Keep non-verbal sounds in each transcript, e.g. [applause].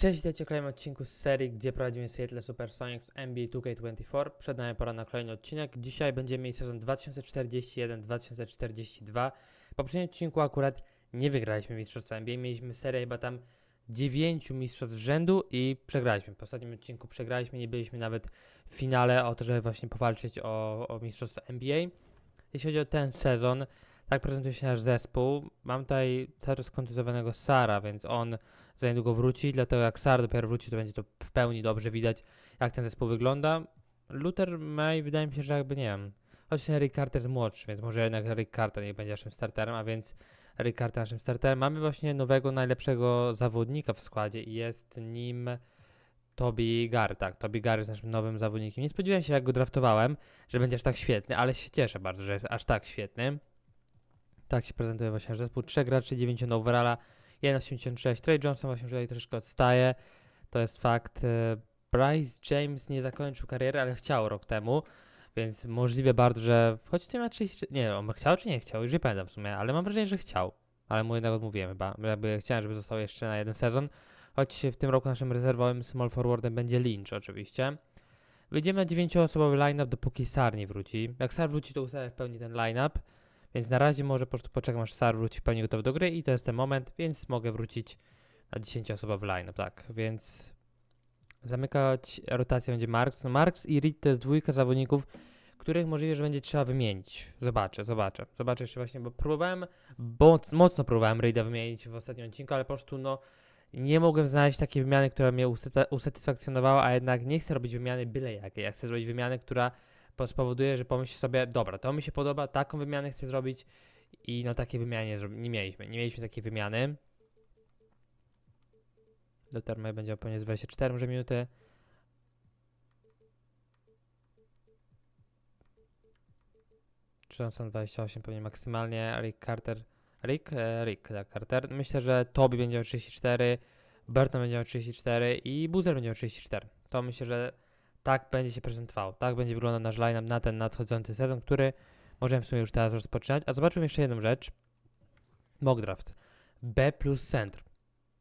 Cześć, witajcie w kolejnym odcinku z serii, gdzie prowadzimy Seattle Supersonics NBA 2K24. Przed nami pora na kolejny odcinek. Dzisiaj będziemy mieli sezon 2041-2042. W poprzednim odcinku akurat nie wygraliśmy Mistrzostwa NBA. Mieliśmy serię chyba tam 9 mistrzostw rzędu i przegraliśmy. W ostatnim odcinku przegraliśmy, nie byliśmy nawet w finale o to, żeby właśnie powalczyć o, o Mistrzostwo NBA. Jeśli chodzi o ten sezon, tak prezentuje się nasz zespół. Mam tutaj cały czas Sara, więc on za niedługo wróci, dlatego jak Sar dopiero wróci, to będzie to w pełni dobrze widać, jak ten zespół wygląda. Luther May wydaje mi się, że jakby nie wiem, choć ten Rick Carter jest młodszy, więc może jednak Rick Carter nie będzie naszym starterem, a więc Rick Carter naszym starterem. Mamy właśnie nowego, najlepszego zawodnika w składzie i jest nim... Toby Gar, tak, Toby Gar jest naszym nowym zawodnikiem. Nie spodziewałem się, jak go draftowałem, że będzie aż tak świetny, ale się cieszę bardzo, że jest aż tak świetny. Tak się prezentuje właśnie nasz zespół. Trzech graczy, 90 overalla, 1,86. Trey Johnson właśnie już tutaj troszeczkę odstaje. To jest fakt. E, Bryce James nie zakończył kariery, ale chciał rok temu, więc możliwe bardzo, że choć tym na 30, nie on chciał czy nie chciał, już nie pamiętam w sumie, ale mam wrażenie, że chciał. Ale mu jednak odmówiłem chyba, jakby chciałem, żeby został jeszcze na jeden sezon, choć w tym roku naszym rezerwowym small forwardem będzie Lynch oczywiście. Wyjdziemy na 9-osobowy line-up, dopóki Sar nie wróci. Jak Sar wróci, to ustawię w pełni ten line-up. Więc na razie może po prostu poczekam aż Sar wróci pełni gotowy do gry i to jest ten moment, więc mogę wrócić na 10 w line, tak, więc zamykać rotację będzie Marks. No Marks i Reed to jest dwójka zawodników, których możliwe, że będzie trzeba wymienić. Zobaczę, zobaczę. Zobaczę jeszcze właśnie, bo próbowałem, bo mocno próbowałem Reeda wymienić w ostatnim odcinku, ale po prostu no nie mogłem znaleźć takiej wymiany, która mnie usatysfakcjonowała, a jednak nie chcę robić wymiany byle jakiej. Ja chcę zrobić wymianę, która spowoduje, że pomyśl sobie, dobra, to mi się podoba, taką wymianę chcę zrobić i no takiej wymiany nie mieliśmy. Nie mieliśmy takiej wymiany. Do termy będzie pewnie z 24 może minuty. Johnson 28 pewnie maksymalnie, Rick Carter, Rick, e, Rick, tak, Carter. Myślę, że Toby będzie miał 34, Burton będzie miał 34 i Boozer będzie miał 34. To myślę, że tak będzie się prezentował, tak będzie wyglądał nasz line na ten nadchodzący sezon, który możemy w sumie już teraz rozpoczynać. A zobaczymy jeszcze jedną rzecz. Mogdraft B plus centr.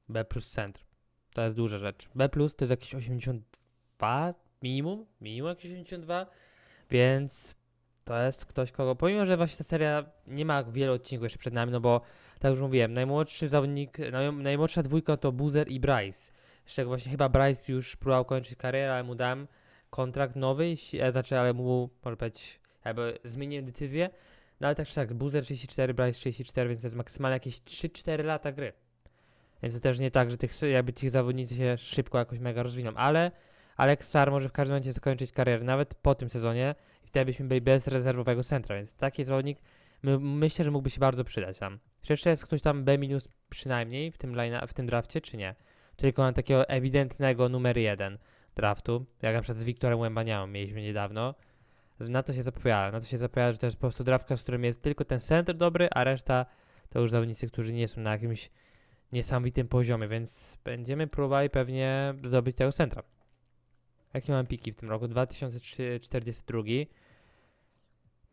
B plus centr. To jest duża rzecz. B plus to jest jakieś 82 minimum, minimum jakieś 82, więc to jest ktoś, kogo pomimo, że właśnie ta seria nie ma wielu odcinków jeszcze przed nami, no bo tak już mówiłem, najmłodszy zawodnik, najmłodsza dwójka to Buzer i Bryce. Z czego właśnie chyba Bryce już próbował kończyć karierę, ale mu dam kontrakt nowy, e, znaczy, ale mu, może być, jakby zmieniłem decyzję, no ale tak czy tak, Boozer 34, Bryce 34, więc to jest maksymalnie jakieś 3-4 lata gry. Więc to też nie tak, że tych, jakby tych zawodnicy się szybko jakoś mega rozwiną, ale Alex Sar może w każdym momencie zakończyć karierę, nawet po tym sezonie i wtedy byśmy byli bez rezerwowego centra, więc taki zawodnik my, myślę, że mógłby się bardzo przydać tam. Czy jeszcze jest ktoś tam B- przynajmniej w tym, line, w tym drafcie, czy nie? Tylko mam takiego ewidentnego numer jeden draftu, jak na przykład z Wiktorem Łębaniałą mieliśmy niedawno, na to się zapowiada. Na to się zapowiada, że to jest po prostu draft, w którym jest tylko ten center dobry, a reszta to już zawodnicy, którzy nie są na jakimś niesamowitym poziomie, więc będziemy próbowali pewnie zdobyć tego centra. Jakie mamy piki w tym roku? 2042.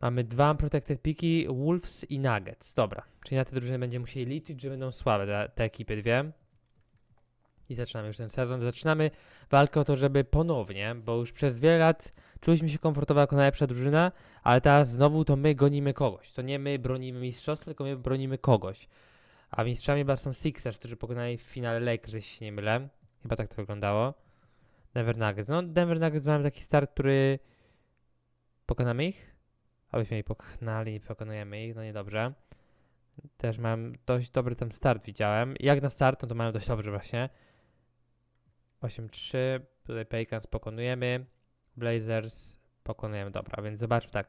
Mamy dwa protected piki, Wolves i Nuggets. Dobra, czyli na te drużyny będziemy musieli liczyć, że będą słabe te, te ekipy dwie. I zaczynamy już ten sezon. Zaczynamy walkę o to, żeby ponownie, bo już przez wiele lat czuliśmy się komfortowo jako najlepsza drużyna, ale teraz znowu to my gonimy kogoś. To nie my bronimy mistrzostwa, tylko my bronimy kogoś. A mistrzami chyba są Sixers, którzy pokonali w finale Lakers, jeśli się nie mylę. Chyba tak to wyglądało. Denver Nuggets. No, Denver Nuggets mamy taki start, który... Pokonamy ich? Abyśmy ich pokonali, nie pokonujemy ich, no niedobrze. Też mam dość dobry tam start, widziałem. Jak na start, no to mają dość dobrze właśnie. 8-3. Tutaj Pelicans pokonujemy. Blazers pokonujemy. Dobra, więc zobaczmy tak.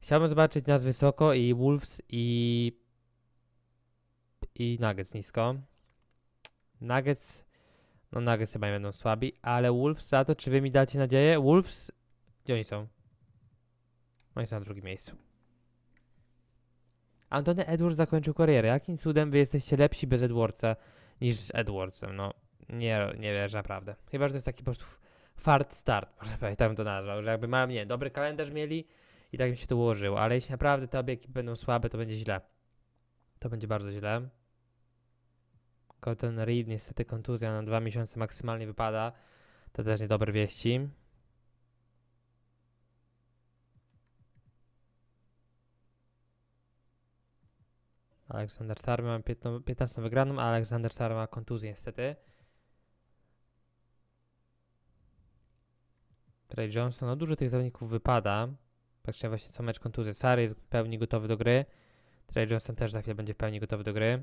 Chciałbym zobaczyć nas wysoko i Wolves i... i Nuggets nisko. Nuggets... No Nuggets chyba nie będą słabi, ale Wolves za to, czy wy mi dacie nadzieję? Wolves... Gdzie oni są? Oni są na drugim miejscu. Antony Edwards zakończył karierę. Jakim cudem wy jesteście lepsi bez Edwardsa niż z Edwardsem? No, nie, nie wierzę naprawdę. Chyba, że to jest taki po prostu fart start, [laughs] Może powiedzieć, tam to nazwał, że jakby mam, nie, dobry kalendarz mieli i tak mi się to ułożył, ale jeśli naprawdę te obiekty będą słabe, to będzie źle. To będzie bardzo źle. Cotton Reed, niestety kontuzja na dwa miesiące maksymalnie wypada. To też niedobre wieści. Aleksander Star ma 15 wygraną, a Aleksander Star ma kontuzję niestety. Trey Johnson. No dużo tych zawodników wypada. Patrzcie właśnie co mecz kontuzję. Sary jest w pełni gotowy do gry. Ray Johnson też za chwilę będzie w pełni gotowy do gry.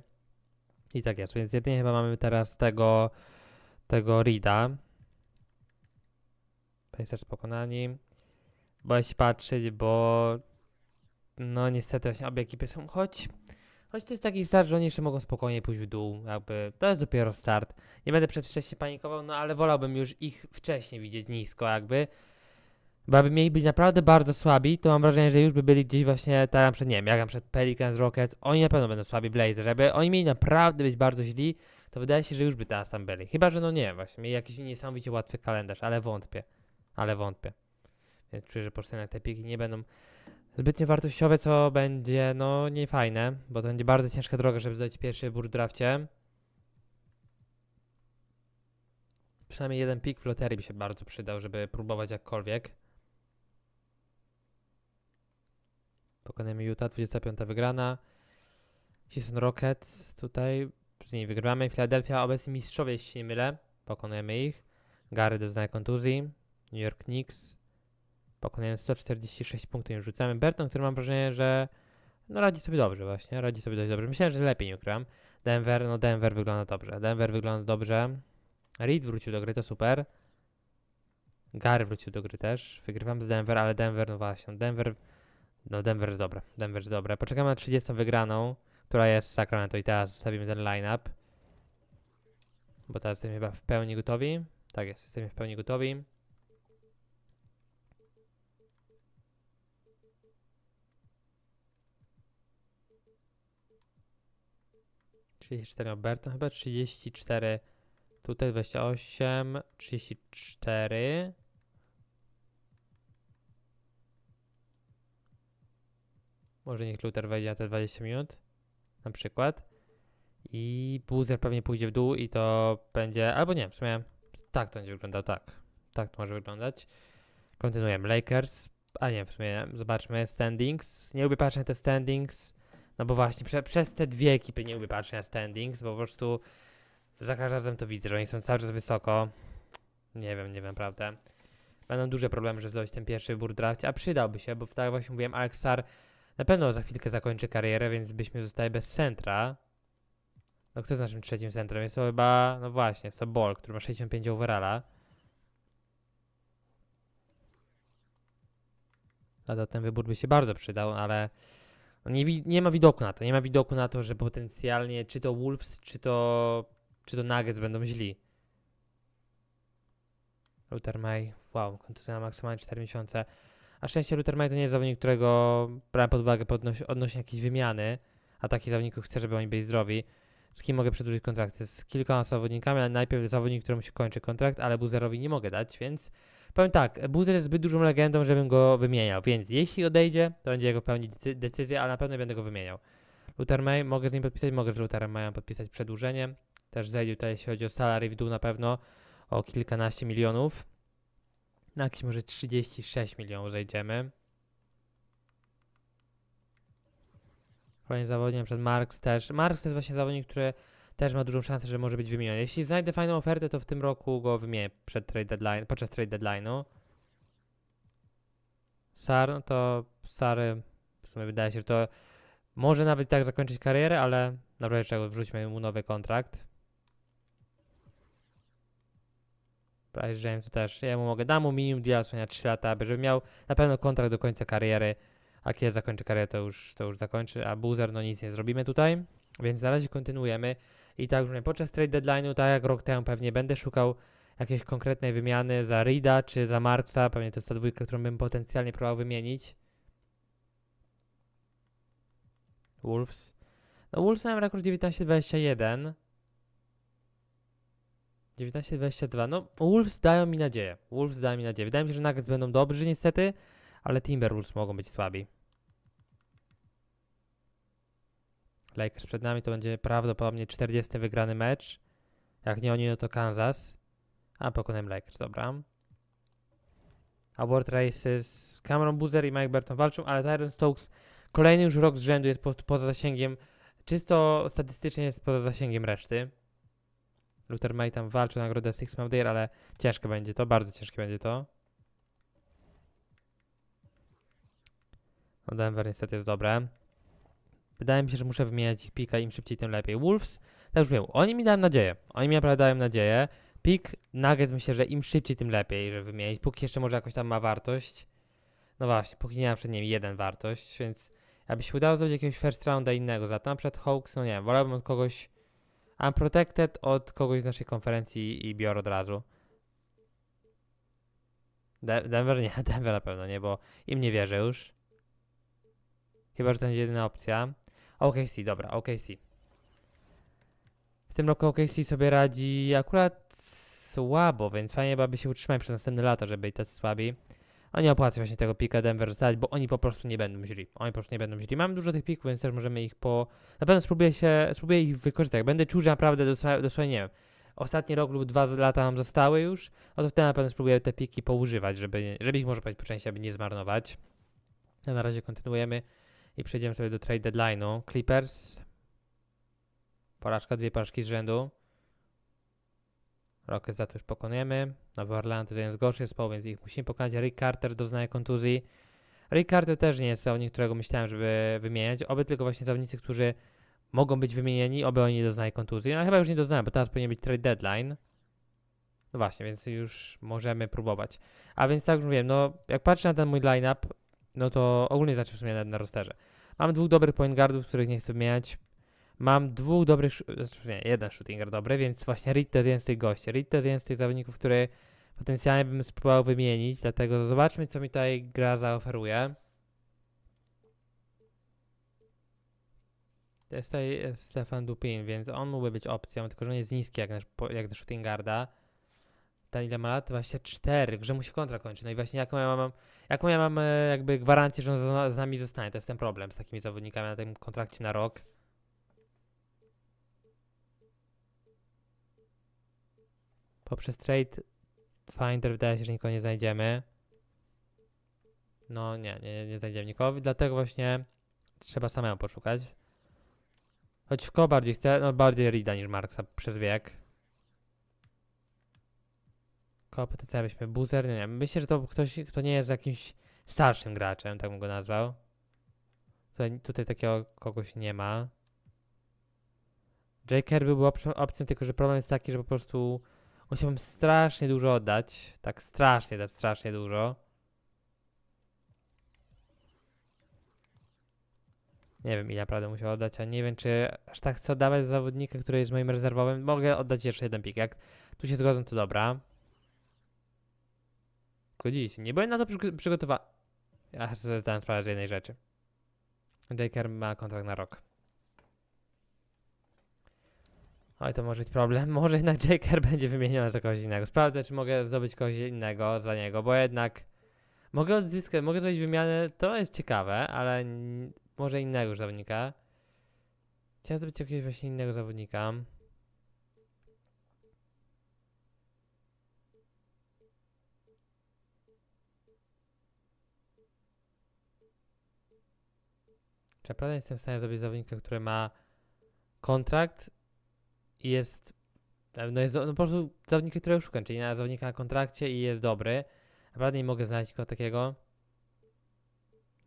I tak jest. Więc jedynie chyba mamy teraz tego tego Rida. Pacers pokonani. Boję się patrzeć, bo no niestety właśnie obie ekipy są choć Choć to jest taki start, że oni jeszcze mogą spokojnie pójść w dół, jakby to jest dopiero start. Nie będę przedwcześnie panikował, no ale wolałbym już ich wcześniej widzieć nisko jakby. Bo aby mieli być naprawdę bardzo słabi, to mam wrażenie, że już by byli gdzieś właśnie tak jak przed, nie wiem, jak przed Pelicans, Rockets, oni na pewno będą słabi Blazer, żeby oni mieli naprawdę być bardzo źli, to wydaje się, że już by teraz tam byli. Chyba, że no nie wiem, właśnie, mieli jakiś niesamowicie łatwy kalendarz, ale wątpię, ale wątpię. Więc czuję, że po prostu te piki nie będą zbytnio wartościowe, co będzie no niefajne, bo to będzie bardzo ciężka droga, żeby zdać pierwszy burd drafcie. Przynajmniej jeden pik w loterii by się bardzo przydał, żeby próbować jakkolwiek. Pokonujemy Utah, 25 wygrana. Houston Rockets, tutaj z niej wygrywamy. Philadelphia, obecni mistrzowie, jeśli nie mylę. Pokonujemy ich. Gary doznaje kontuzji. New York Knicks, Pokonujemy 146 punktów, już rzucamy. Berton, który mam wrażenie, że no radzi sobie dobrze właśnie, radzi sobie dość dobrze. Myślałem, że lepiej nie ukrywam. Denver, no Denver wygląda dobrze. Denver wygląda dobrze. Reed wrócił do gry, to super. Gary wrócił do gry też. Wygrywam z Denver, ale Denver, no właśnie, no, Denver, no Denver jest dobre. Denver jest dobre. Poczekamy na 30 wygraną, która jest z Sacramento i teraz ustawimy ten lineup, Bo teraz jesteśmy chyba w pełni gotowi. Tak jest, jesteśmy w pełni gotowi. 34 Alberta chyba, 34 tutaj, 28, 34. Może niech Luther wejdzie na te 20 minut, na przykład. I buzzer pewnie pójdzie w dół i to będzie, albo nie, w sumie tak to będzie wyglądał, tak. Tak to może wyglądać. Kontynuujemy. Lakers, a nie, w sumie zobaczmy standings. Nie lubię patrzeć na te standings no bo właśnie, prze, przez te dwie ekipy nie lubię patrzeć na standings, bo po prostu za każdym razem to widzę, że oni są cały czas wysoko. Nie wiem, nie wiem, prawda. Będą duże problemy, żeby zdobyć ten pierwszy bur draft, a przydałby się, bo tak właśnie mówiłem, Alexar na pewno za chwilkę zakończy karierę, więc byśmy zostali bez centra. No kto jest naszym trzecim centrem? Jest to chyba, no właśnie, jest to Ball, który ma 65 overalla. A to ten wybór by się bardzo przydał, ale nie, nie ma widoku na to. Nie ma widoku na to, że potencjalnie czy to Wolves, czy to, czy to Nuggets będą źli. Luther May, wow, kontuzja na maksymalnie 4 miesiące. A szczęście Luther May to nie jest zawodnik, którego brałem pod uwagę odnośnie jakiejś wymiany, a takich zawodników chcę, żeby oni byli zdrowi. Z kim mogę przedłużyć kontrakt? Z kilkoma zawodnikami, ale najpierw zawodnik, któremu się kończy kontrakt, ale Buzerowi nie mogę dać, więc Powiem tak, Boozer jest zbyt dużą legendą, żebym go wymieniał, więc jeśli odejdzie, to będzie jego pełni decyzję, ale na pewno będę go wymieniał. Luther May, mogę z nim podpisać, mogę z Lutherem Mayem podpisać przedłużenie. Też zejdzie tutaj, jeśli chodzi o salary w dół na pewno o kilkanaście milionów. Na jakieś może 36 milionów zejdziemy. Kolejny zawodnik, na przykład Marks też. Marks to jest właśnie zawodnik, który też ma dużą szansę, że może być wymieniony. Jeśli znajdę fajną ofertę, to w tym roku go wymienię przed trade deadline, podczas trade deadline'u. Sar, no to Sary w sumie wydaje się, że to może nawet tak zakończyć karierę, ale na razie czego wrzućmy mu nowy kontrakt. Bryce James to też, ja mu mogę, dam mu minimum deal na 3 lata, aby żeby miał na pewno kontrakt do końca kariery, a kiedy zakończy karierę to już, to już zakończy, a Boozer no nic nie zrobimy tutaj, więc na razie kontynuujemy i tak już podczas trade deadline'u, tak jak rok temu pewnie będę szukał jakiejś konkretnej wymiany za Rida czy za Marksa, pewnie to jest ta dwójka, którą bym potencjalnie próbował wymienić. Wolves. No Wolves mają rekord 19-21. 19-22. No, Wolves dają mi nadzieję. Wolves dają mi nadzieję. Wydaje mi się, że Nuggets będą dobrzy niestety, ale Timberwolves mogą być słabi. Lakers przed nami to będzie prawdopodobnie 40 wygrany mecz. Jak nie oni, no to Kansas. A pokonają Lakers, dobra. Award Races, Cameron Boozer i Mike Burton walczą, ale Tyron Stokes kolejny już rok z rzędu jest po, poza zasięgiem, czysto statystycznie jest poza zasięgiem reszty. Luther May tam walczy o nagrodę Six Man ale ciężko będzie to, bardzo ciężkie będzie to. No Denver niestety jest dobre. Wydaje mi się, że muszę wymieniać ich pika, im szybciej, tym lepiej. Wolves, tak już wiem oni mi dają nadzieję. Oni mi naprawdę dają nadzieję. Pik, Nuggets myślę, że im szybciej, tym lepiej, żeby wymienić. Póki jeszcze może jakoś tam ma wartość. No właśnie, póki nie ma przed nim jeden wartość, więc jakby się udało zrobić jakiegoś first rounda innego za to, na przykład Hawks, no nie wiem, wolałbym od kogoś unprotected, od kogoś z naszej konferencji i biorę od razu. De Denver nie, [laughs] Denver na pewno nie, bo im nie wierzę już. Chyba, że to będzie jedyna opcja. OKC, dobra, OKC. W tym roku OKC sobie radzi akurat słabo, więc fajnie by się utrzymać przez następne lata, żeby i tak słabi. A nie opłaca właśnie tego pika Denver zostać, bo oni po prostu nie będą źli. Oni po prostu nie będą źli. Mam dużo tych pików, więc też możemy ich po... Na pewno spróbuję się, spróbuję ich wykorzystać. Będę czuł, że naprawdę dosłownie, nie wiem, ostatni rok lub dwa lata nam zostały już, no to wtedy na pewno spróbuję te piki poużywać, żeby, żeby ich może po części, aby nie zmarnować. na razie kontynuujemy i przejdziemy sobie do trade deadline'u. Clippers, porażka, dwie porażki z rzędu. Rockets za to już pokonujemy. Nowy Orlando to jeden z gorszych zespołów, więc ich musimy pokonać. Rick Carter doznaje kontuzji. Rick Carter też nie jest zawodnik, którego myślałem, żeby wymieniać. Oby tylko właśnie zawodnicy, którzy mogą być wymienieni, oby oni nie doznają kontuzji. No chyba już nie doznają, bo teraz powinien być trade deadline. No właśnie, więc już możemy próbować. A więc tak już mówiłem, no jak patrzę na ten mój line-up, no to ogólnie znaczy w sumie na, na rosterze. Mam dwóch dobrych point guardów, których nie chcę wymieniać. Mam dwóch dobrych, znaczy nie, jeden shootinger dobry, więc właśnie Reed to jest jeden z tych gości. Reed to jest jeden z tych zawodników, który potencjalnie bym spróbował wymienić, dlatego zobaczmy, co mi tutaj gra zaoferuje. To jest tutaj Stefan Dupin, więc on mógłby być opcją, tylko że on jest niski jak nasz, jak nasz shooting guarda ta ile ma lat? 24, że mu się kontra kończy. No i właśnie jaką ja mam, jaką ja mam e, jakby gwarancję, że on z nami zostanie? To jest ten problem z takimi zawodnikami na tym kontrakcie na rok. Poprzez trade finder wydaje się, że nikogo nie znajdziemy. No nie, nie, nie znajdziemy nikogo, dlatego właśnie trzeba samemu poszukać. Choć w ko bardziej chcę, no bardziej Rida niż Marksa przez wiek. Kompetencja byśmy buzzer, nie wiem. Myślę, że to ktoś, kto nie jest jakimś starszym graczem, tak bym go nazwał. Tutaj, tutaj takiego kogoś nie ma. Jaker byłby opcją, tylko że problem jest taki, że po prostu musiałbym strasznie dużo oddać. Tak strasznie, tak strasznie dużo. Nie wiem ile naprawdę musiał oddać, a nie wiem czy aż tak chcę oddawać zawodnika, który jest moim rezerwowym. Mogę oddać jeszcze jeden pik. Jak tu się zgodzą, to dobra. Zgodzili się. Nie byłem na to przy przygotowany. Aż sobie zdałem sprawę z jednej rzeczy. Jaker ma kontrakt na rok. Oj, to może być problem. [laughs] Może jednak Jaker będzie wymieniony za kogoś innego. Sprawdzę, czy mogę zdobyć kogoś innego za niego, bo jednak mogę odzyskać, mogę zrobić wymianę. To jest ciekawe, ale może innego zawodnika. Chciałem zdobyć jakiegoś właśnie innego zawodnika. Czy naprawdę jestem w stanie zrobić zawodnika, który ma kontrakt i jest. No jest no po prostu który którego szukam, czyli na zawodnika na kontrakcie i jest dobry. Naprawdę nie mogę znaleźć nikogo takiego.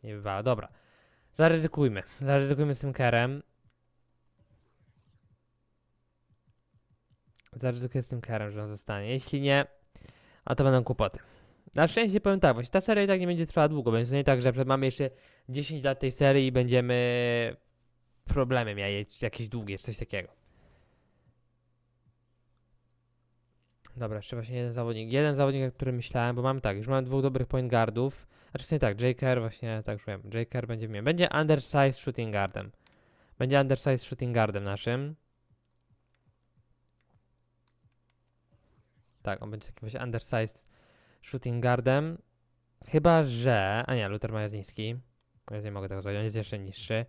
Nie bywało. Dobra. Zaryzykujmy. Zaryzykujmy z tym kerem. Zaryzykuję z tym kerem, że on zostanie. Jeśli nie, a to będą kłopoty. Na szczęście powiem tak, właśnie ta seria i tak nie będzie trwała długo, więc to nie tak, że mamy jeszcze 10 lat tej serii i będziemy problemy miały jakieś długie, czy coś takiego. Dobra, jeszcze właśnie jeden zawodnik. Jeden zawodnik, o którym myślałem, bo mam tak, już mam dwóch dobrych point guardów. Znaczy w tak, J.K.R. właśnie, tak już wiem, J.K.R. będzie miał. Będzie undersized shooting guardem. Będzie undersized shooting guardem naszym. Tak, on będzie taki właśnie undersized shooting guardem. Chyba, że... A nie, Luther Majaziński. Ja nie mogę tego zrobić, on jest jeszcze niższy.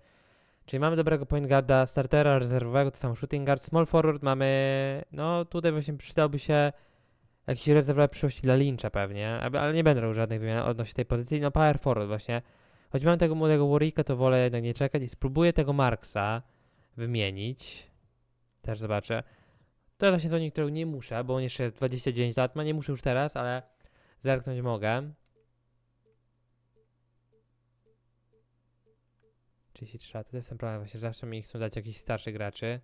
Czyli mamy dobrego point guarda, startera rezerwowego, to samo shooting guard, small forward mamy... No tutaj właśnie przydałby się jakiś rezerwowy przyszłości dla Lyncha pewnie, ale nie będę robił żadnych wymian odnośnie tej pozycji. No power forward właśnie. Choć mam tego młodego Warwicka, to wolę jednak nie czekać i spróbuję tego Marksa wymienić. Też zobaczę. To jest właśnie zawodnik, którego nie muszę, bo on jeszcze 29 lat ma, nie muszę już teraz, ale Zerknąć mogę. 33 to jest ten problem właśnie, że zawsze mi chcą dać jakichś starszych graczy.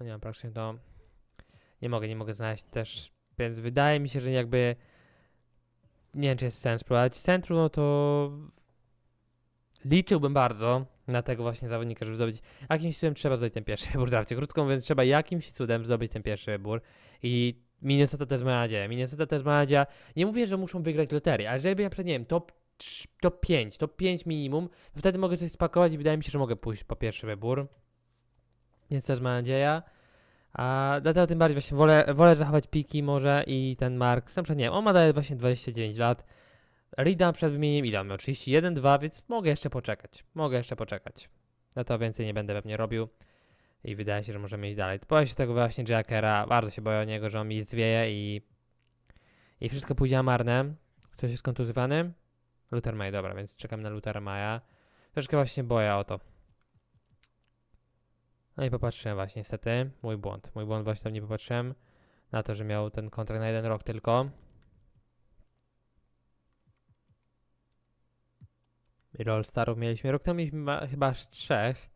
O nie mam praktycznie to... Nie mogę, nie mogę znaleźć też, więc wydaje mi się, że jakby... Nie wiem, czy jest sens prowadzić centrum, no to... Liczyłbym bardzo, na tego właśnie zawodnika, żeby zdobyć. Jakimś cudem trzeba zdobyć ten pierwszy wybór, [laughs] dawcie krótką, więc trzeba jakimś cudem zdobyć ten pierwszy wybór. I Minnesota to jest moja nadzieja. Minnesota to jest moja nadzieja. Nie mówię, że muszą wygrać loterię, ale żeby ja przed, nie wiem, top, top 5, top 5 minimum, to wtedy mogę coś spakować i wydaje mi się, że mogę pójść po pierwszy wybór. Więc to jest moja nadzieja. A dlatego tym bardziej właśnie wolę, wolę zachować piki może i ten Mark. Na przykład nie wiem, on ma daje właśnie 29 lat. Rida przed wymieniem ile mam? 31-2, więc mogę jeszcze poczekać. Mogę jeszcze poczekać. Na to więcej nie będę pewnie robił. I wydaje się, że możemy iść dalej. Boję się tego właśnie Jackera. Bardzo się boję o niego, że on mi zwieje i... I wszystko pójdzie na marne. Ktoś jest kontuzywany? Luther May, dobra, więc czekam na Luthera Maja. Troszkę właśnie boję o to. No i popatrzyłem właśnie, niestety. Mój błąd. Mój błąd właśnie tam nie popatrzyłem na to, że miał ten kontrakt na jeden rok tylko. Roll starów mieliśmy? Rok temu mieliśmy chyba aż trzech.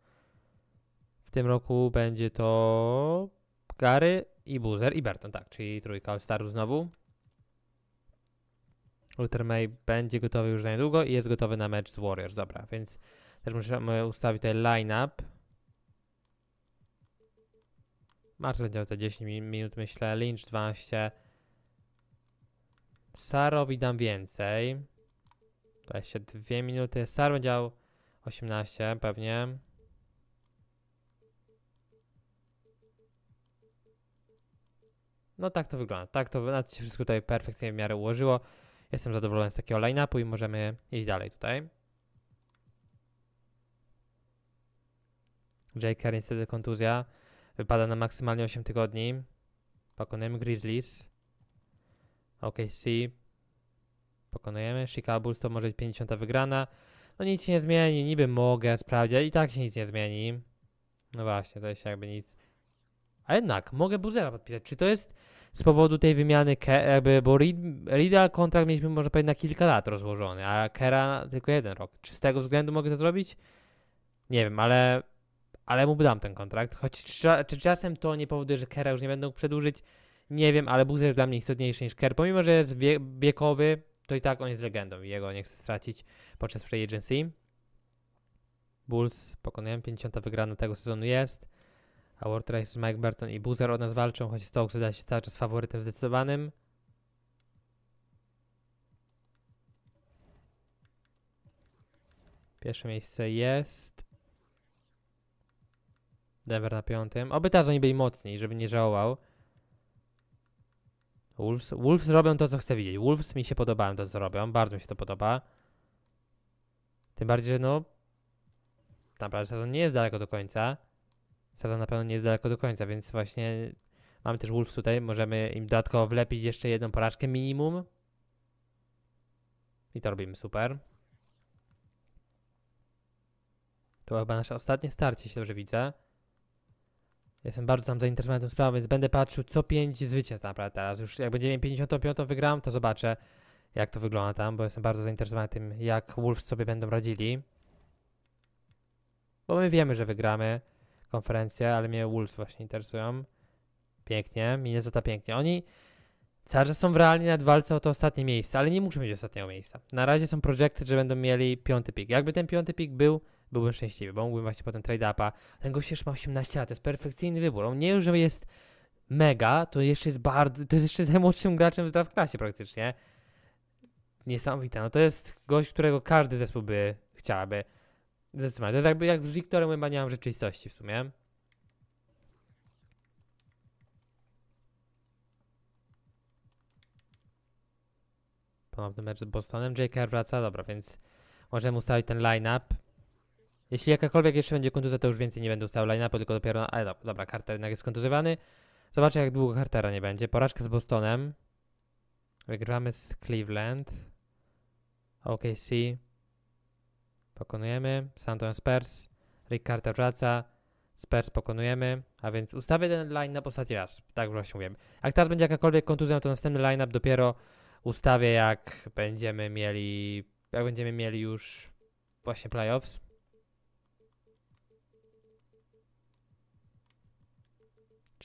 W tym roku będzie to Gary i Boozer i Berton, tak, czyli trójka All-Starów znowu. Luther May będzie gotowy już za niedługo i jest gotowy na mecz z Warriors, dobra, więc też musimy ustawić tutaj line-up. Marcel będzie te 10 minut, myślę, Lynch 12. Sarowi dam więcej. 22 minuty. Star będzie 18 pewnie. No tak to wygląda. Tak to wygląda się wszystko tutaj perfekcyjnie w miarę ułożyło. Jestem zadowolony z takiego line-upu i możemy iść dalej tutaj. Jaker niestety kontuzja. Wypada na maksymalnie 8 tygodni. Pokonujemy Grizzlies. OKC. Pokonujemy. Chicago Bulls to może być 50 wygrana. No nic się nie zmieni, niby mogę, sprawdzić, i tak się nic nie zmieni. No właśnie, to jest jakby nic. A jednak, mogę Buzera podpisać. Czy to jest z powodu tej wymiany, Ke jakby, bo Rida kontrakt mieliśmy może pewnie na kilka lat rozłożony, a Kera tylko jeden rok. Czy z tego względu mogę to zrobić? Nie wiem, ale, ale mu dam ten kontrakt. Choć czy czasem to nie powoduje, że Kera już nie będą przedłużyć? Nie wiem, ale Buzer jest dla mnie istotniejszy niż Ker, pomimo, że jest wie wiekowy, to i tak on jest legendą i jego nie chce stracić podczas free agency. Bulls pokonają 50. wygrana tego sezonu jest. A World Race, Mike Burton i Boozer od nas walczą, choć Stokes wydaje się cały czas faworytem zdecydowanym. Pierwsze miejsce jest. Denver na piątym. Oby teraz oni byli mocniej, żeby nie żałował. Wolves, Wolves robią to, co chcę widzieć. Wolves mi się podobają to, co robią. Bardzo mi się to podoba. Tym bardziej, że no... Naprawdę sezon nie jest daleko do końca. Sezon na pewno nie jest daleko do końca, więc właśnie... Mamy też Wolves tutaj. Możemy im dodatkowo wlepić jeszcze jedną porażkę minimum. I to robimy super. To chyba nasze ostatnie starcie, jeśli dobrze widzę. Jestem bardzo tam zainteresowany tą sprawą, więc będę patrzył co 5 zwycięstw naprawdę teraz. Już jak będziemy 55 wygram, to zobaczę jak to wygląda tam, bo jestem bardzo zainteresowany tym, jak Wolves sobie będą radzili. Bo my wiemy, że wygramy konferencję, ale mnie Wolves właśnie interesują. Pięknie, ta pięknie. Oni cały czas są w realnie nad walce o to ostatnie miejsce, ale nie muszą mieć ostatniego miejsca. Na razie są projekty, że będą mieli piąty pik. Jakby ten piąty pik był byłbym szczęśliwy, bo mógłbym właśnie potem trade-upa. Ten gość już ma 18 lat, to jest perfekcyjny wybór. On nie już, że jest mega, to jeszcze jest bardzo, to jest jeszcze najmłodszym graczem w draft klasie praktycznie. Niesamowite. No to jest gość, którego każdy zespół by chciałaby zdecydować. To jest jakby jak z Wiktorem chyba nie mam rzeczywistości w sumie. Ponowny mecz z Bostonem. JKR wraca, dobra, więc możemy ustalić ten line-up. Jeśli jakakolwiek jeszcze będzie kontuzja, to już więcej nie będę ustawiał line-upu, tylko dopiero... Ale dobra, Carter jednak jest kontuzjowany. Zobaczę, jak długo Cartera nie będzie. Porażka z Bostonem. Wygramy z Cleveland. OKC. Pokonujemy. San Antonio Spurs. Rick Carter wraca. Spurs pokonujemy. A więc ustawię ten line-up ostatni raz. Tak właśnie mówiłem. Jak teraz będzie jakakolwiek kontuzja, to następny line-up dopiero ustawię, jak będziemy mieli... Jak będziemy mieli już właśnie playoffs.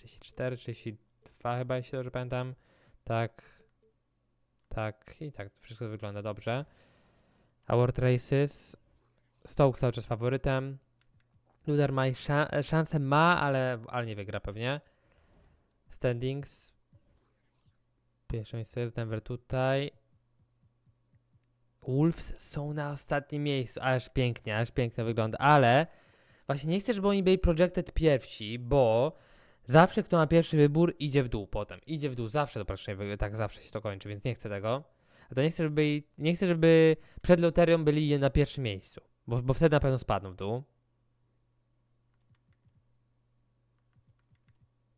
34, 32 chyba, jeśli dobrze pamiętam. Tak, tak i tak wszystko wygląda dobrze. Award Races. Stoke cały czas faworytem. Luder ma e, szansę, ma, ale, ale nie wygra pewnie. Standings. Pierwsze miejsce jest Denver tutaj. Wolves są na ostatnim miejscu. Aż pięknie, aż pięknie wygląda. Ale właśnie nie chcę, żeby oni byli projected pierwsi, bo Zawsze kto ma pierwszy wybór idzie w dół potem. Idzie w dół zawsze, to praktycznie tak zawsze się to kończy, więc nie chcę tego. A to nie chcę, żeby, nie chcę, żeby przed loterią byli na pierwszym miejscu, bo, bo wtedy na pewno spadną w dół.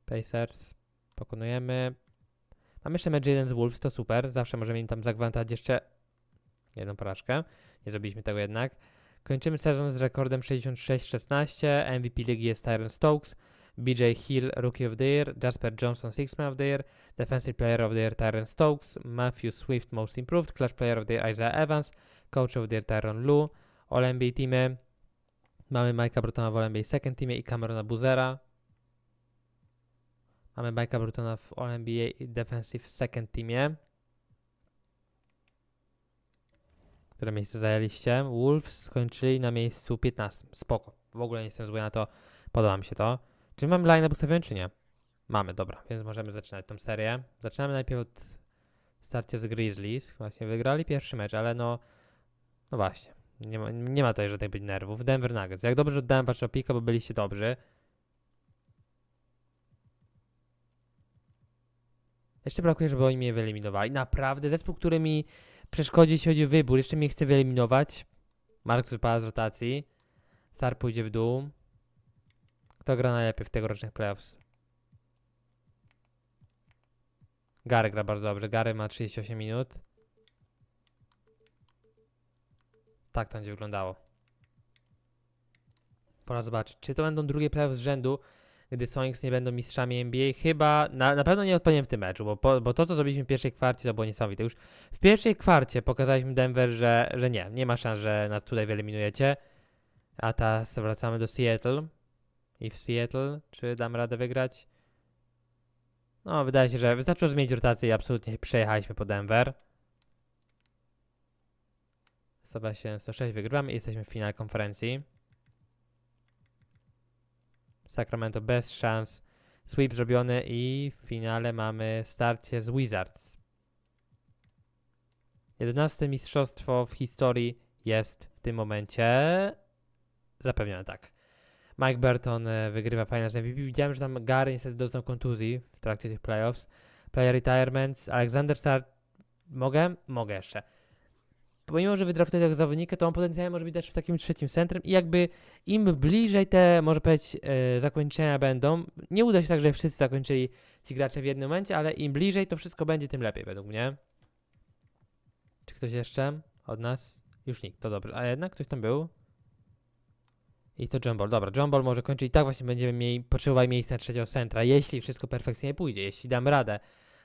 Pacers pokonujemy. Mamy jeszcze mecz jeden z Wolves, to super. Zawsze możemy im tam zagwantować jeszcze jedną porażkę. Nie zrobiliśmy tego jednak. Kończymy sezon z rekordem 66-16. MVP ligi jest Tyron Stokes. BJ Hill, Rookie of the Year, Jasper Johnson, Six Man of the Year, Defensive Player of the Year, Tyron Stokes, Matthew Swift, Most Improved, Clash Player of the Year, Isaiah Evans, Coach of the Year, Tyron Lu, All-NBA Teamy, mamy Mike'a Brutona w All-NBA Second Teamie i Camerona Buzera. Mamy Mike'a Brutona w All-NBA Defensive Second Teamie. Które miejsce zajęliście? Wolves skończyli na miejscu 15. Spoko. W ogóle nie jestem zły na to. Podoba mi się to. Czy mam line ustawiony, czy nie? Mamy, dobra, więc możemy zaczynać tą serię. Zaczynamy najpierw od starcia z Grizzlies. Właśnie wygrali pierwszy mecz, ale no... No właśnie, nie ma, nie ma tutaj żadnych być nerwów. Denver Nuggets. Jak dobrze oddałem Patrzopika, bo byliście dobrzy. Jeszcze brakuje, żeby oni mnie wyeliminowali. Naprawdę, zespół, który mi przeszkodzi, jeśli chodzi o wybór, jeszcze mnie chce wyeliminować. Mark wypada z rotacji. Star pójdzie w dół. Kto gra najlepiej w tegorocznych playoffs? Gary gra bardzo dobrze. Gary ma 38 minut. Tak to będzie wyglądało. Pora zobaczyć, czy to będą drugie playoffs z rzędu, gdy Sonics nie będą mistrzami NBA. Chyba, na, na pewno nie odpowiem w tym meczu, bo, po, bo to, co zrobiliśmy w pierwszej kwarcie, to było niesamowite. Już w pierwszej kwarcie pokazaliśmy Denver, że, że nie, nie ma szans, że nas tutaj wyeliminujecie. A teraz wracamy do Seattle i w Seattle. Czy dam radę wygrać? No, wydaje się, że wystarczyło zmienić rotację i absolutnie przejechaliśmy po Denver. 127, 106 wygrywamy i jesteśmy w finale konferencji. Sacramento bez szans. Sweep zrobiony i w finale mamy starcie z Wizards. 11 mistrzostwo w historii jest w tym momencie zapewnione tak. Mike Burton e, wygrywa Finals MVP. Widziałem, że tam Gary niestety doznał kontuzji w trakcie tych playoffs. Player retirements. Alexander Star. Mogę? Mogę jeszcze. Pomimo, że wydraftuje tego zawodnika, to on potencjalnie może być też w takim trzecim centrum i jakby im bliżej te, może powiedzieć, yy, zakończenia będą, nie uda się tak, że wszyscy zakończyli ci gracze w jednym momencie, ale im bliżej to wszystko będzie, tym lepiej według mnie. Czy ktoś jeszcze od nas? Już nikt, to dobrze. A jednak ktoś tam był? I to John Ball. Dobra, John Ball może kończyć. I tak właśnie będziemy mieli, potrzebować miejsca trzeciego centra, jeśli wszystko perfekcyjnie pójdzie. Jeśli dam radę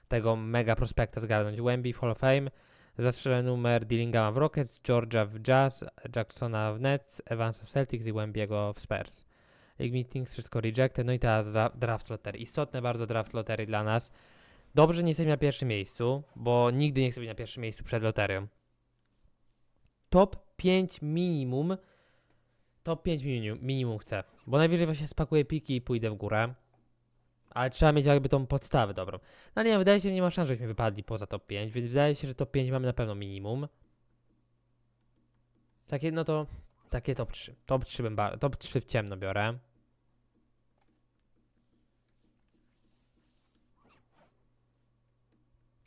tego mega prospekta zgarnąć. Wemby w Hall of Fame, zastrzelę numer Dillingama w Rockets, Georgia w Jazz, Jacksona w Nets, Evansa w Celtics i Wembiego w Spurs. League Meetings, wszystko rejected. No i teraz dra draft lottery. Istotne bardzo draft lottery dla nas. Dobrze, nie chcę być na pierwszym miejscu, bo nigdy nie chcę być na pierwszym miejscu przed loterią. Top 5 minimum to 5 minimum, minimum chcę. Bo najwyżej właśnie spakuję piki i pójdę w górę. Ale trzeba mieć jakby tą podstawę dobrą. No nie wydaje się, że nie ma szans, żebyśmy wypadli poza top 5, więc wydaje się, że top 5 mamy na pewno minimum. Takie, no to takie top 3. Top 3, bym top 3 w ciemno biorę.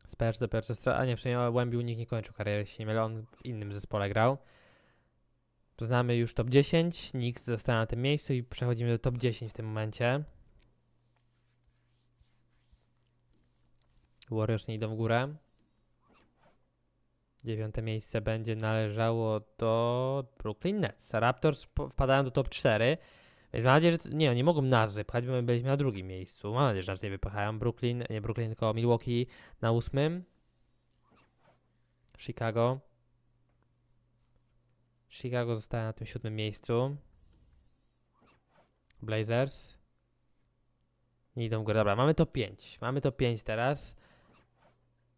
Specz dopiero, pierwszej strony, a nie, w sumie Łębiu nikt nie kończył kariery, jeśli nie mylę, on w innym zespole grał. Znamy już top 10, nikt został na tym miejscu i przechodzimy do top 10 w tym momencie. Warriors nie idą w górę. Dziewiąte miejsce będzie należało do Brooklyn Nets. Raptors wpadają do top 4. Więc mam nadzieję, że. To, nie, nie mogą nas wypchać, bo my byliśmy na drugim miejscu. Mam nadzieję, że nas nie wypychają. Brooklyn, nie Brooklyn, tylko Milwaukee na ósmym. Chicago. Chicago zostaje na tym siódmym miejscu. Blazers. Nie idą w górę. Dobra, mamy to 5. Mamy to 5 teraz.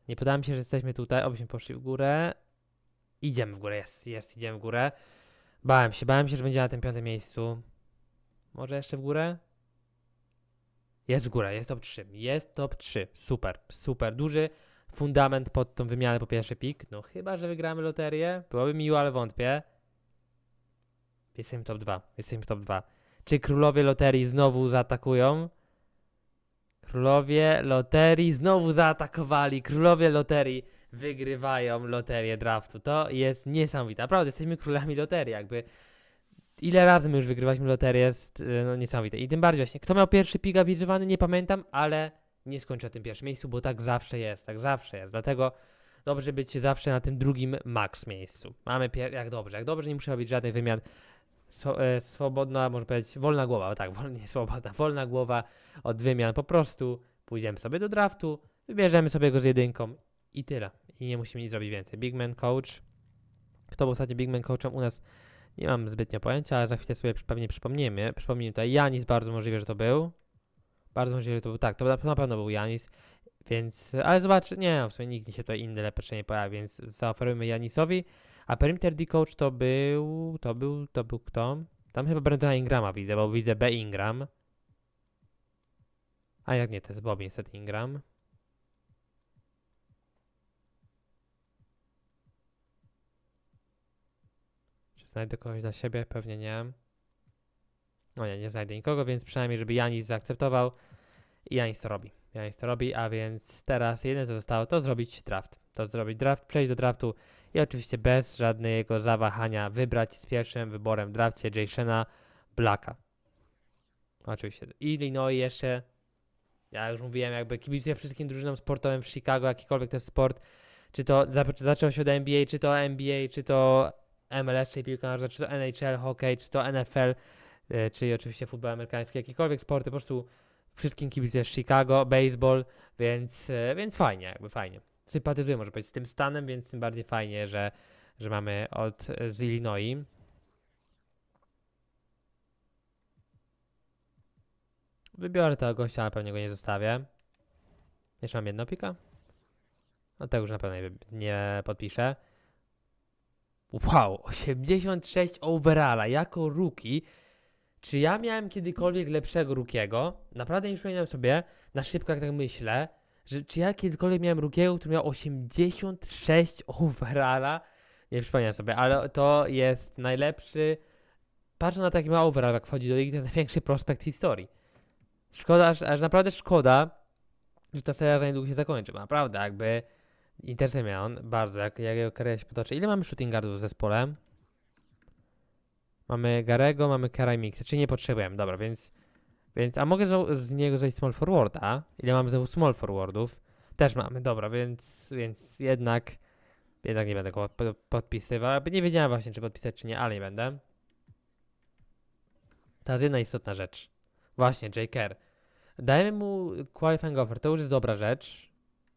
Nie podoba mi się, że jesteśmy tutaj. Obyśmy poszli w górę. Idziemy w górę, jest, jest, idziemy w górę. Bałem się, bałem się, że będzie na tym piątym miejscu. Może jeszcze w górę? Jest w górę, jest top 3. Jest top 3. Super, super. Duży fundament pod tą wymianę po pierwszy pik. No chyba, że wygramy loterię. Byłoby miło, ale wątpię. Jestem top 2. Jesteśmy top 2. Czy królowie loterii znowu zaatakują? Królowie loterii znowu zaatakowali. Królowie loterii wygrywają loterię draftu. To jest niesamowite. Naprawdę, jesteśmy królami loterii. Jakby ile razy my już wygrywaliśmy loterię, jest e, no, niesamowite. I tym bardziej właśnie, kto miał pierwszy piga? abizowany, nie pamiętam, ale nie skończę o tym pierwszym miejscu, bo tak zawsze jest, tak zawsze jest. Dlatego dobrze być zawsze na tym drugim max miejscu. Mamy pier- jak dobrze, jak dobrze, nie muszę robić żadnych wymian E, swobodna, może powiedzieć, wolna głowa, tak, [laughs] nie swobodna, wolna głowa od wymian. Po prostu pójdziemy sobie do draftu, wybierzemy sobie go z jedynką i tyle. I nie musimy nic zrobić więcej. Bigman Coach, kto był ostatnio Bigman Coachem u nas, nie mam zbytnio pojęcia, ale za chwilę sobie pewnie przypomnimy. Przypomnijmy tutaj, Janis bardzo możliwe, że to był. Bardzo możliwe, że to był, tak, to na pewno był Janis. Więc, ale zobacz, nie, w sumie nikt się tutaj inny lepszy nie pojawi, więc zaoferujemy Janisowi. A Perimeter D coach to był, to był, to był kto? Tam chyba Brandona Ingrama widzę, bo widzę B Ingram. A jak nie, to jest Bobby niestety Ingram. Czy znajdę kogoś dla siebie? Pewnie nie. No nie, nie znajdę nikogo, więc przynajmniej, żeby Janis zaakceptował. I Janis to robi. Janis to robi, a więc teraz jedyne co zostało to zrobić draft. To zrobić draft, przejść do draftu i oczywiście bez żadnego zawahania wybrać z pierwszym wyborem w drafcie Jasona Blacka. Oczywiście. Illinois jeszcze, ja już mówiłem, jakby kibicuję wszystkim drużynom sportowym w Chicago, jakikolwiek to jest sport, czy to zaczął się od NBA, czy to NBA, czy to MLS, czy piłka nożna, czy to NHL, hockey, czy to NFL, e, czyli oczywiście futbol amerykański, jakiekolwiek sporty, po prostu wszystkim kibicuję Chicago, baseball, więc, e, więc fajnie, jakby fajnie sympatyzuję, może powiedzieć, z tym stanem, więc tym bardziej fajnie, że, że mamy od z Illinois. Wybiorę tego gościa, ale pewnie go nie zostawię. Jeszcze mam jedno pika. No tego już na pewno nie, nie podpiszę. Wow, 86 overalla jako rookie. Czy ja miałem kiedykolwiek lepszego rookiego? Naprawdę nie przypominam sobie, na szybko jak tak myślę że czy ja kiedykolwiek miałem Rugiego, który miał 86 overalla? Nie przypomniałem sobie, ale to jest najlepszy. Patrząc na taki mały overall, jak wchodzi do ligi, to jest największy prospekt w historii. Szkoda, aż, aż naprawdę szkoda, że ta seria niedługo się zakończy. Bo naprawdę, jakby interesuje on bardzo, jak, jak jego kariera się potoczy. Ile mamy shooting guardów w zespole? Mamy Garego, mamy Karamixa, czy nie potrzebujemy, dobra, więc więc, a mogę z, niego zrobić small forwarda. Ile mamy znowu small forwardów? Też mamy, dobra, więc, więc jednak, jednak nie będę go podpisywał. Nie wiedziałem właśnie, czy podpisać, czy nie, ale nie będę. Teraz jedna istotna rzecz. Właśnie, Jaker. Dajemy mu qualifying offer, to już jest dobra rzecz.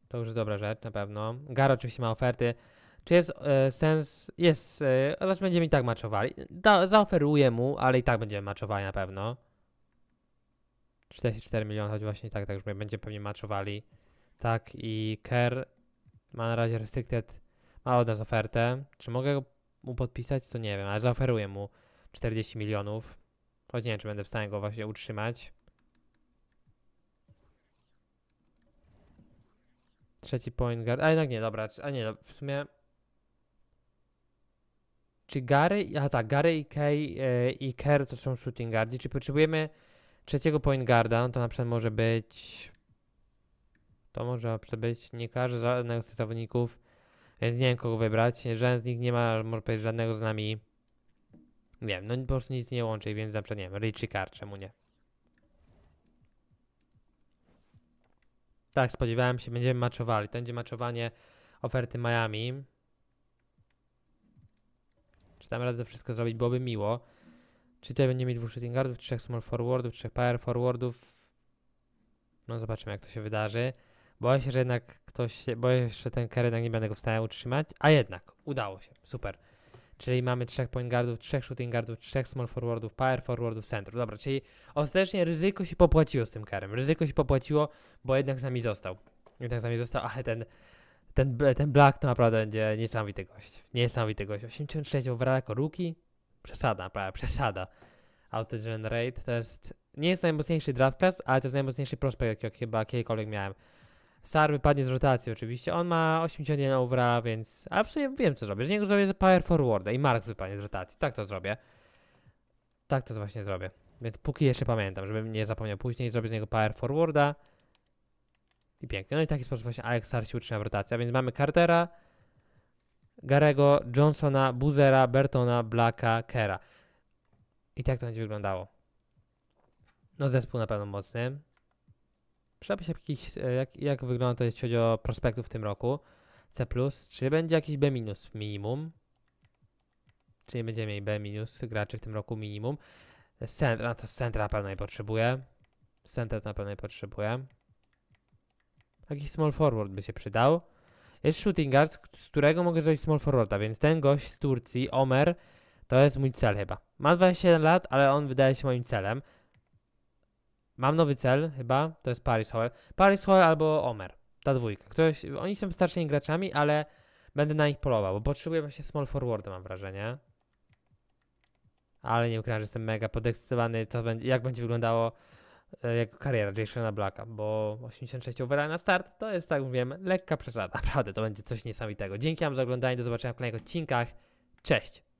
To już jest dobra rzecz, na pewno. Gar oczywiście ma oferty. Czy jest e, sens? Jest. E, znaczy będziemy i tak maczowali. Da, zaoferuję mu, ale i tak będziemy maczowali na pewno. 44 miliony, choć właśnie tak, tak już będzie pewnie maczowali. Tak, i Kerr ma na razie restricted, ma od nas ofertę. Czy mogę mu podpisać? To nie wiem, ale zaoferuję mu 40 milionów. Choć nie wiem, czy będę w stanie go właśnie utrzymać. Trzeci point guard, a jednak nie, dobra, a nie, no, w sumie... Czy Gary, a tak, Gary i Kay yy, i Kerr to są shooting guardi, czy potrzebujemy trzeciego point guarda, no to na przykład może być... To może być nie każdy żadnego z tych zawodników, więc nie wiem kogo wybrać. Żaden z nich nie ma, może powiedzieć, żadnego z nami. Nie wiem, no po prostu nic nie łączy, więc na przykład nie wiem, Richie Carr, czemu nie? Tak, spodziewałem się, będziemy maczowali. To będzie maczowanie oferty Miami. Czy tam radę to wszystko zrobić, byłoby miło. Czyli tutaj będziemy mieć dwóch shooting guardów, trzech small forwardów, trzech power forwardów. No zobaczymy jak to się wydarzy. Boję się, że jednak ktoś, boję się, że ten Kerenak nie będę go w stanie utrzymać, a jednak udało się, super. Czyli mamy trzech point guardów, trzech shooting guardów, trzech small forwardów, power forwardów, centrum. Dobra, czyli ostatecznie ryzyko się popłaciło z tym karem. Ryzyko się popłaciło, bo jednak z nami został. Jednak z nami został, ale ten, ten, ten Black to naprawdę będzie niesamowity gość. Niesamowity gość. 86 overall jako rookie. Przesada, prawda, przesada. Autogenerate to jest. Nie jest najmocniejszy draft class, ale to jest najmocniejszy prospekt, jakiego chyba kiedykolwiek miałem. Sar wypadnie z rotacji oczywiście. On ma 81 overalla, więc... Ale w sumie wiem co zrobię. Z niego zrobię power forwarda i Marks wypadnie z rotacji. Tak to zrobię. Tak to właśnie zrobię. Więc póki jeszcze pamiętam, żebym nie zapomniał później, zrobię z niego power forwarda. I pięknie. No i w taki sposób właśnie Alex Star się utrzyma w rotacji. A więc mamy Cartera, Garego, Johnsona, Buzera, Bertona, Blacka, Kera. I tak to będzie wyglądało. No zespół na pewno mocny. Przydałby się jakiś, jak, jak wygląda to jeśli chodzi o prospektów w tym roku. C+, czy będzie jakiś B- minimum? Czy nie będziemy mieli B- graczy w tym roku minimum? Centra, no to centra na pewno nie potrzebuje. Center na pewno nie potrzebuje. Jakiś small forward by się przydał. Jest shooting guard, z którego mogę zrobić small forwarda, więc ten gość z Turcji, Omer, to jest mój cel chyba. Mam 27 lat, ale on wydaje się moim celem. Mam nowy cel chyba, to jest Paris Hall. Paris Hall albo Omer, ta dwójka. Ktoś, oni są starszymi graczami, ale będę na nich polował, bo potrzebuję właśnie small forwarda mam wrażenie. Ale nie ukrywam, że jestem mega podekscytowany, co będzie, jak będzie wyglądało E, jego kariera Jasona Blacka, bo 86 overall na start to jest, tak mówiłem, lekka przesada. [laughs] Naprawdę, to będzie coś niesamowitego. Dzięki Wam za oglądanie, do zobaczenia w kolejnych odcinkach. Cześć!